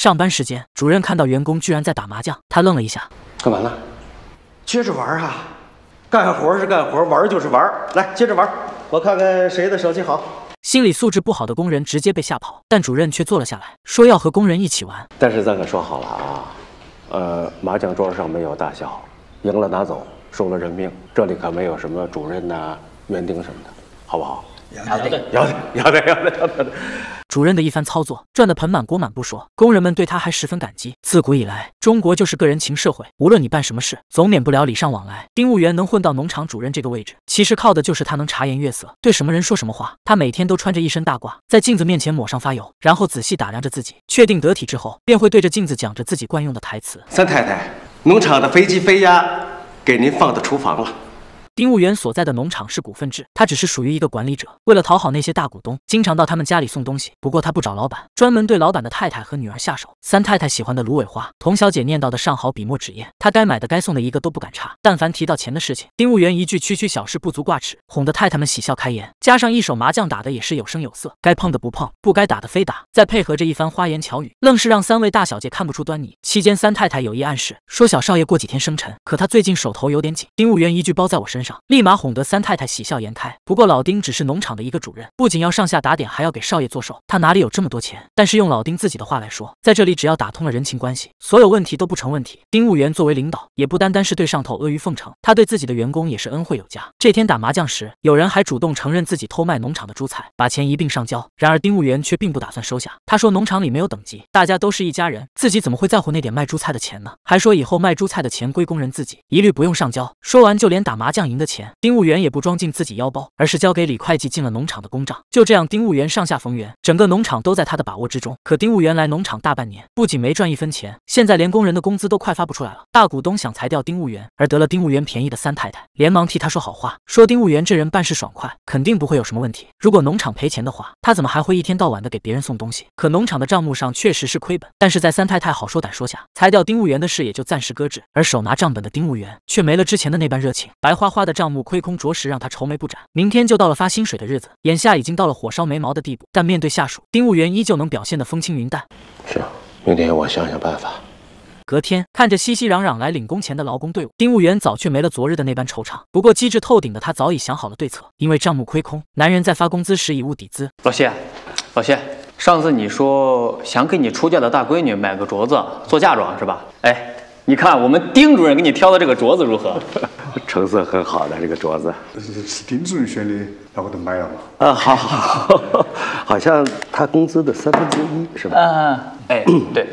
上班时间，主任看到员工居然在打麻将，他愣了一下：“干嘛呢？接着玩啊！干活是干活，玩就是玩。来，接着玩，我看看谁的手气好。”心理素质不好的工人直接被吓跑，但主任却坐了下来，说要和工人一起玩。但是咱可说好了啊，呃，麻将桌上没有大小，赢了拿走，输了认命。这里可没有什么主任呐、园丁什么的，好不好？要得，要得，要得，要得，要得。主任的一番操作，赚得盆满锅满不说，工人们对他还十分感激。自古以来，中国就是个人情社会，无论你办什么事，总免不了礼尚往来。丁务员能混到农场主任这个位置，其实靠的就是他能察言悦色，对什么人说什么话。他每天都穿着一身大褂，在镜子面前抹上发油，然后仔细打量着自己，确定得体之后，便会对着镜子讲着自己惯用的台词：“三太太，农场的飞鸡飞鸭给您放到厨房了。”丁务员所在的农场是股份制，他只是属于一个管理者。为了讨好那些大股东，经常到他们家里送东西。不过他不找老板，专门对老板的太太和女儿下手。三太太喜欢的芦苇花，童小姐念叨的上好笔墨纸砚，他该买的该送的一个都不敢差。但凡提到钱的事情，丁务员一句区区小事不足挂齿，哄得太太们喜笑开颜。加上一手麻将打的也是有声有色，该碰的不碰，不该打的非打，再配合着一番花言巧语，愣是让三位大小姐看不出端倪。期间三太太有意暗示，说小少爷过几天生辰，可他最近手头有点紧。丁务员一句包在我身上。立马哄得三太太喜笑颜开。不过老丁只是农场的一个主任，不仅要上下打点，还要给少爷做寿，他哪里有这么多钱？但是用老丁自己的话来说，在这里只要打通了人情关系，所有问题都不成问题。丁务员作为领导，也不单单是对上头阿谀奉承，他对自己的员工也是恩惠有加。这天打麻将时，有人还主动承认自己偷卖农场的猪菜，把钱一并上交。然而丁务员却并不打算收下，他说农场里没有等级，大家都是一家人，自己怎么会在乎那点卖猪菜的钱呢？还说以后卖猪菜的钱归工人自己，一律不用上交。说完就连打麻将。您的钱，丁务员也不装进自己腰包，而是交给李会计进了农场的公账。就这样，丁务员上下逢源，整个农场都在他的把握之中。可丁务员来农场大半年，不仅没赚一分钱，现在连工人的工资都快发不出来了。大股东想裁掉丁务员，而得了丁务员便宜的三太太连忙替他说好话，说丁务员这人办事爽快，肯定不会有什么问题。如果农场赔钱的话，他怎么还会一天到晚的给别人送东西？可农场的账目上确实是亏本，但是在三太太好说歹说下，裁掉丁务员的事也就暂时搁置。而手拿账本的丁务员却没了之前的那般热情，白花花。花的账目亏空，着实让他愁眉不展。明天就到了发薪水的日子，眼下已经到了火烧眉毛的地步。但面对下属，丁务员依旧能表现得风轻云淡。是，明天我想想办法。隔天，看着熙熙攘攘来领工钱的劳工队伍，丁务员早却没了昨日的那般惆怅。不过机智透顶的他早已想好了对策，因为账目亏空，男人在发工资时以物抵资。老谢，老谢，上次你说想给你出嫁的大闺女买个镯子做嫁妆是吧？哎。你看，我们丁主任给你挑的这个镯子如何？成色很好的这个镯子，是是丁主任选的，那我都买了嘛。啊，好好好，好像他工资的三分之一是吧？嗯，哎，对。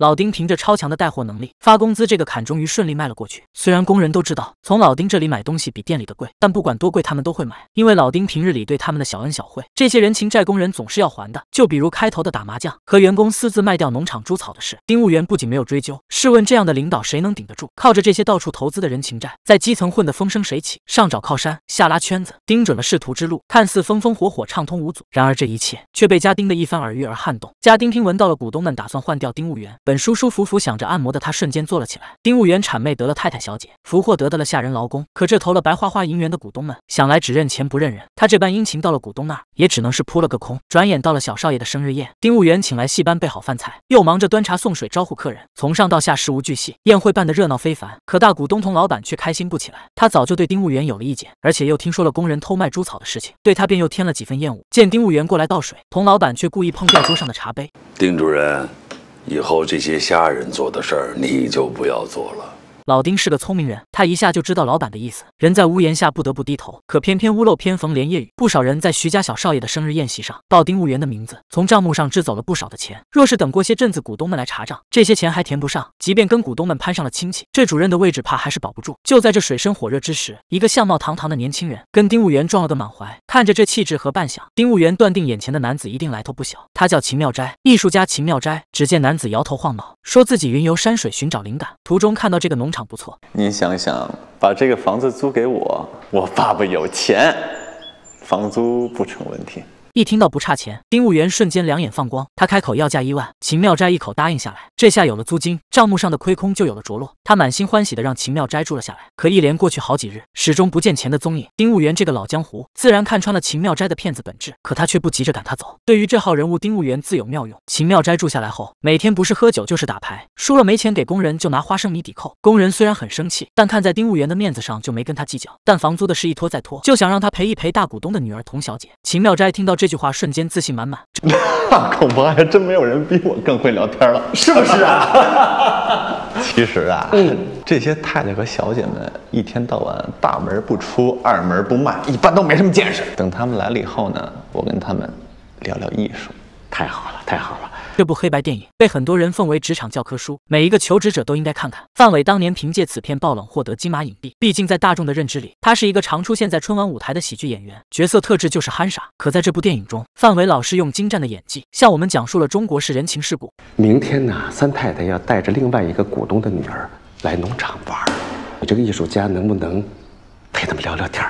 老丁凭着超强的带货能力，发工资这个坎终于顺利迈了过去。虽然工人都知道从老丁这里买东西比店里的贵，但不管多贵，他们都会买，因为老丁平日里对他们的小恩小惠，这些人情债，工人总是要还的。就比如开头的打麻将和员工私自卖掉农场猪草的事，丁务员不仅没有追究，试问这样的领导谁能顶得住？靠着这些到处投资的人情债，在基层混得风生水起，上找靠山，下拉圈子，盯准了仕途之路，看似风风火火，畅通无阻。然而这一切却被家丁的一番耳语而撼动。家丁听闻到了股东们打算换掉丁务员。本舒舒服服想着按摩的他，瞬间坐了起来。丁务员谄媚得了太太小姐，俘获得到了下人劳工，可这投了白花花银元的股东们，想来只认钱不认人。他这般殷勤到了股东那儿，也只能是扑了个空。转眼到了小少爷的生日宴，丁务员请来戏班，备好饭菜，又忙着端茶送水，招呼客人，从上到下事无巨细，宴会办得热闹非凡。可大股东童老板却开心不起来，他早就对丁务员有了意见，而且又听说了工人偷卖猪草的事情，对他便又添了几分厌恶。见丁务员过来倒水，童老板却故意碰掉桌上的茶杯。丁主任。以后这些下人做的事儿，你就不要做了。老丁是个聪明人，他一下就知道老板的意思。人在屋檐下，不得不低头。可偏偏屋漏偏逢连夜雨，不少人在徐家小少爷的生日宴席上，报丁务员的名字，从账目上支走了不少的钱。若是等过些阵子，股东们来查账，这些钱还填不上。即便跟股东们攀上了亲戚，这主任的位置怕还是保不住。就在这水深火热之时，一个相貌堂堂的年轻人跟丁务员撞了个满怀。看着这气质和扮相，丁务员断定眼前的男子一定来头不小。他叫秦妙斋，艺术家。秦妙斋。只见男子摇头晃脑，说自己云游山水，寻找灵感，途中看到这个农场。不错，您想想，把这个房子租给我，我爸爸有钱，房租不成问题。一听到不差钱，丁务员瞬间两眼放光，他开口要价一万，秦妙斋一口答应下来。这下有了租金，账目上的亏空就有了着落。他满心欢喜的让秦妙斋住了下来。可一连过去好几日，始终不见钱的踪影。丁务员这个老江湖，自然看穿了秦妙斋的骗子本质，可他却不急着赶他走。对于这号人物，丁务员自有妙用。秦妙斋住下来后，每天不是喝酒就是打牌，输了没钱给工人，就拿花生米抵扣。工人虽然很生气，但看在丁务员的面子上，就没跟他计较。但房租的事一拖再拖，就想让他赔一赔大股东的女儿童小姐。秦妙斋听到这，这句话瞬间自信满满，恐怕还真没有人比我更会聊天了，是不是啊？其实啊，这些太太和小姐们一天到晚大门不出二门不迈，一般都没什么见识。等他们来了以后呢，我跟他们聊聊艺术，太好了，太好了。这部黑白电影被很多人奉为职场教科书，每一个求职者都应该看看。范伟当年凭借此片爆冷获得金马影帝，毕竟在大众的认知里，他是一个常出现在春晚舞台的喜剧演员，角色特质就是憨傻。可在这部电影中，范伟老师用精湛的演技向我们讲述了中国式人情世故。明天呢，三太太要带着另外一个股东的女儿来农场玩，你这个艺术家能不能陪他们聊聊天？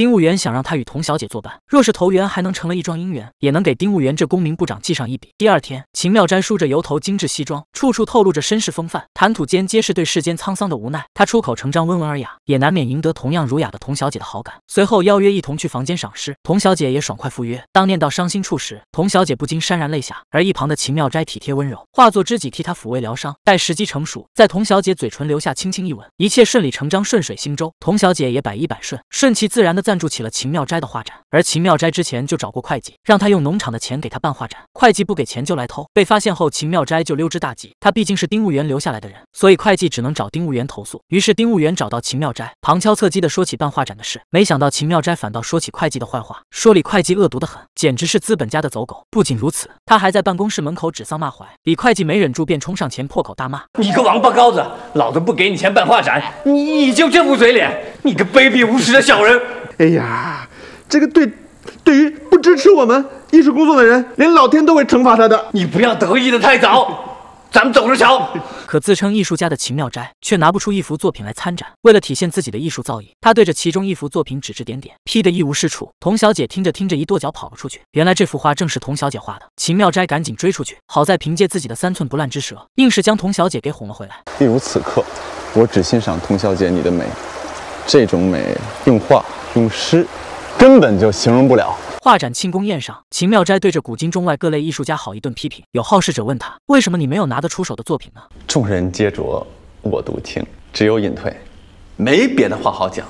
丁务员想让他与童小姐作伴，若是投缘，还能成了一桩姻缘，也能给丁务员这功名部长记上一笔。第二天，秦妙斋梳着油头，精致西装，处处透露着绅士风范，谈吐间皆是对世间沧桑的无奈。他出口成章，温文尔雅，也难免赢得同样儒雅的童小姐的好感。随后邀约一同去房间赏诗，童小姐也爽快赴约。当念到伤心处时，童小姐不禁潸然泪下，而一旁的秦妙斋体贴温柔，化作知己替她抚慰疗伤。待时机成熟，在童小姐嘴唇留下轻轻一吻，一切顺理成章，顺水行舟。童小姐也百依百顺，顺其自然的在。赞助起了秦妙斋的画展，而秦妙斋之前就找过会计，让他用农场的钱给他办画展。会计不给钱就来偷，被发现后秦妙斋就溜之大吉。他毕竟是丁务员留下来的人，所以会计只能找丁务员投诉。于是丁务员找到秦妙斋，旁敲侧击的说起办画展的事，没想到秦妙斋反倒说起会计的坏话，说李会计恶毒的很，简直是资本家的走狗。不仅如此，他还在办公室门口指桑骂槐。李会计没忍住，便冲上前破口大骂：“你个王八羔子，老子不给你钱办画展，你你就这副嘴脸，你个卑鄙无耻的小人！”哎呀，这个对，对于不支持我们艺术工作的人，连老天都会惩罚他的。你不要得意的太早，咱们走着瞧。可自称艺术家的秦妙斋却拿不出一幅作品来参展。为了体现自己的艺术造诣，他对着其中一幅作品指指点点，批得一无是处。童小姐听着听着一跺脚跑了出去。原来这幅画正是童小姐画的。秦妙斋赶紧追出去，好在凭借自己的三寸不烂之舌，硬是将童小姐给哄了回来。例如此刻，我只欣赏童小姐你的美。这种美，用画、用诗，根本就形容不了。画展庆功宴上，秦妙斋对着古今中外各类艺术家好一顿批评。有好事者问他：“为什么你没有拿得出手的作品呢？”众人皆浊，我独清，只有隐退，没别的话好讲。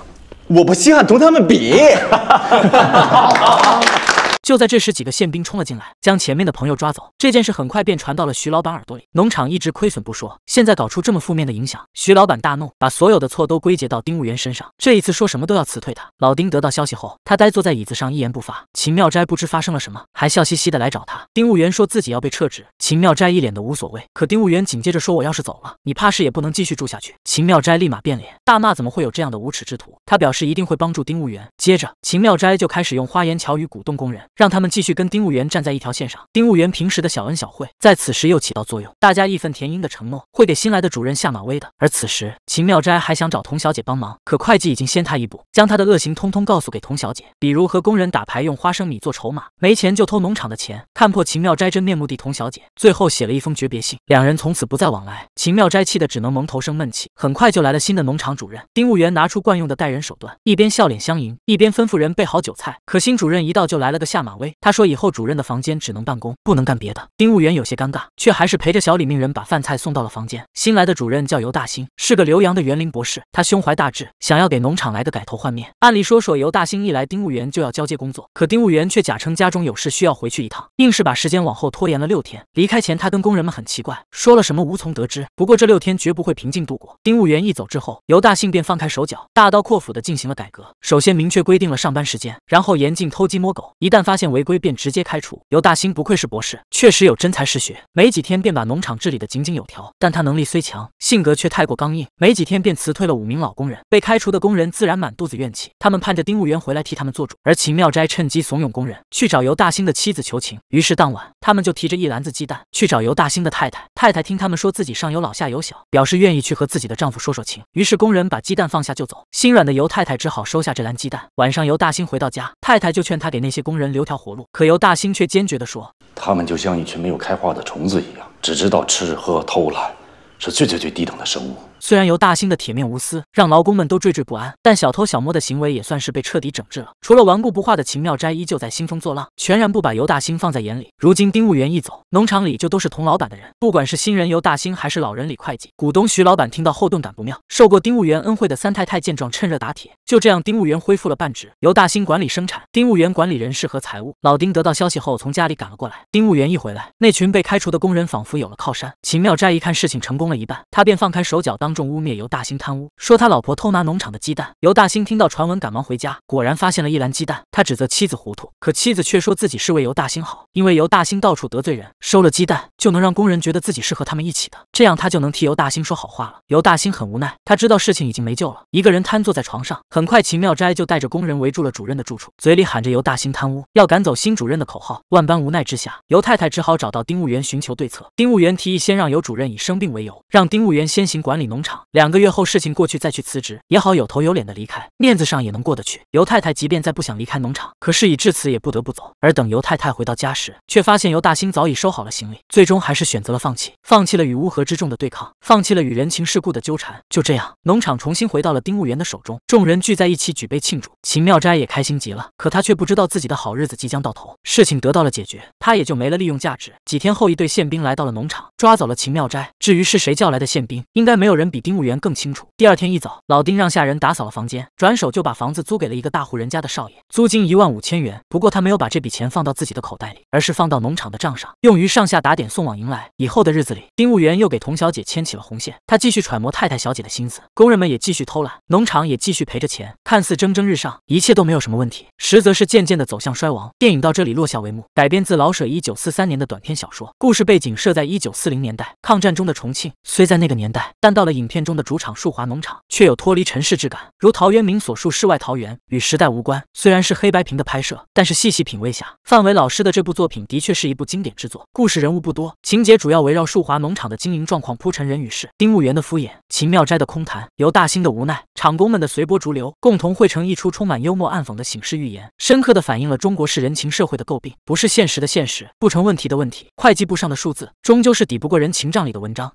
我不稀罕同他们比。就在这时，几个宪兵冲了进来，将前面的朋友抓走。这件事很快便传到了徐老板耳朵里。农场一直亏损不说，现在搞出这么负面的影响，徐老板大怒，把所有的错都归结到丁务员身上。这一次说什么都要辞退他。老丁得到消息后，他呆坐在椅子上，一言不发。秦妙斋不知发生了什么，还笑嘻嘻的来找他。丁务员说自己要被撤职，秦妙斋一脸的无所谓。可丁务员紧接着说：“我要是走了，你怕是也不能继续住下去。”秦妙斋立马变脸，大骂怎么会有这样的无耻之徒。他表示一定会帮助丁务员。接着，秦妙斋就开始用花言巧语鼓动工人。让他们继续跟丁务员站在一条线上。丁务员平时的小恩小惠在此时又起到作用，大家义愤填膺的承诺会给新来的主任下马威的。而此时秦妙斋还想找童小姐帮忙，可会计已经先他一步将他的恶行通通告诉给童小姐，比如和工人打牌用花生米做筹码，没钱就偷农场的钱。看破秦妙斋真面目的童小姐最后写了一封诀别信，两人从此不再往来。秦妙斋气得只能蒙头生闷气。很快就来了新的农场主任丁务员，拿出惯用的待人手段，一边笑脸相迎，一边吩咐人备好酒菜。可新主任一到就来了个下马。马威他说：“以后主任的房间只能办公，不能干别的。”丁务员有些尴尬，却还是陪着小李命人把饭菜送到了房间。新来的主任叫尤大兴，是个留洋的园林博士。他胸怀大志，想要给农场来个改头换面。按理说说，尤大兴一来，丁务员就要交接工作，可丁务员却假称家中有事需要回去一趟，硬是把时间往后拖延了六天。离开前，他跟工人们很奇怪说了什么，无从得知。不过这六天绝不会平静度过。丁务员一走之后，尤大兴便放开手脚，大刀阔斧地进行了改革。首先明确规定了上班时间，然后严禁偷鸡摸狗，一旦发。见违规便直接开除。尤大兴不愧是博士，确实有真才实学，没几天便把农场治理的井井有条。但他能力虽强，性格却太过刚硬，没几天便辞退了五名老工人。被开除的工人自然满肚子怨气，他们盼着丁务员回来替他们做主。而秦妙斋趁机怂恿工人去找尤大兴的妻子求情。于是当晚，他们就提着一篮子鸡蛋去找尤大兴的太太。太太听他们说自己上有老下有小，表示愿意去和自己的丈夫说说情。于是工人把鸡蛋放下就走，心软的尤太太只好收下这篮鸡蛋。晚上尤大兴回到家，太太就劝他给那些工人留。留条活路，可尤大兴却坚决地说：“他们就像一群没有开化的虫子一样，只知道吃喝偷懒，是最最最低等的生物。”虽然尤大兴的铁面无私让劳工们都惴惴不安，但小偷小摸的行为也算是被彻底整治了。除了顽固不化的秦妙斋依旧在兴风作浪，全然不把尤大兴放在眼里。如今丁务员一走，农场里就都是佟老板的人，不管是新人尤大兴还是老人李会计，股东徐老板听到后顿感不妙。受过丁务员恩惠的三太太见状，趁热打铁。就这样，丁务员恢复了半职，尤大兴管理生产，丁务员管理人事和财务。老丁得到消息后，从家里赶了过来。丁务员一回来，那群被开除的工人仿佛有了靠山。秦妙斋一看事情成功了一半，他便放开手脚当。当众污蔑尤大兴贪污，说他老婆偷拿农场的鸡蛋。尤大兴听到传闻，赶忙回家，果然发现了一篮鸡蛋。他指责妻子糊涂，可妻子却说自己是为尤大兴好，因为尤大兴到处得罪人，收了鸡蛋就能让工人觉得自己是和他们一起的，这样他就能替尤大兴说好话了。尤大兴很无奈，他知道事情已经没救了，一个人瘫坐在床上。很快，秦妙斋就带着工人围住了主任的住处，嘴里喊着尤大兴贪污，要赶走新主任的口号。万般无奈之下，尤太太只好找到丁务员寻求对策。丁务员提议先让尤主任以生病为由，让丁务员先行管理农。场两个月后事情过去再去辞职也好有头有脸的离开面子上也能过得去。尤太太即便再不想离开农场，可事已至此也不得不走。而等尤太太回到家时，却发现尤大兴早已收好了行李，最终还是选择了放弃，放弃了与乌合之众的对抗，放弃了与人情世故的纠缠。就这样，农场重新回到了丁务员的手中。众人聚在一起举杯庆祝，秦妙斋也开心极了。可他却不知道自己的好日子即将到头。事情得到了解决，他也就没了利用价值。几天后，一队宪兵来到了农场，抓走了秦妙斋。至于是谁叫来的宪兵，应该没有人。比丁务员更清楚。第二天一早，老丁让下人打扫了房间，转手就把房子租给了一个大户人家的少爷，租金一万五千元。不过他没有把这笔钱放到自己的口袋里，而是放到农场的账上，用于上下打点、送往迎来。以后的日子里，丁务员又给童小姐牵起了红线，他继续揣摩太太小姐的心思，工人们也继续偷懒，农场也继续赔着钱。看似蒸蒸日上，一切都没有什么问题，实则是渐渐的走向衰亡。电影到这里落下帷幕，改编自老舍一九四三年的短篇小说。故事背景设在一九四零年代抗战中的重庆，虽在那个年代，但到了影片中的主场树华农场，却有脱离尘世之感，如陶渊明所述“世外桃源”，与时代无关。虽然是黑白屏的拍摄，但是细细品味下，范伟老师的这部作品的确是一部经典之作。故事人物不多，情节主要围绕树华农场的经营状况铺陈人与事：丁务员的敷衍，秦妙斋的空谈，由大兴的无奈，厂工们的随波逐流，共。同汇成一出充满幽默暗讽的醒世寓言，深刻的反映了中国式人情社会的诟病，不是现实的现实，不成问题的问题。会计簿上的数字，终究是抵不过人情账里的文章。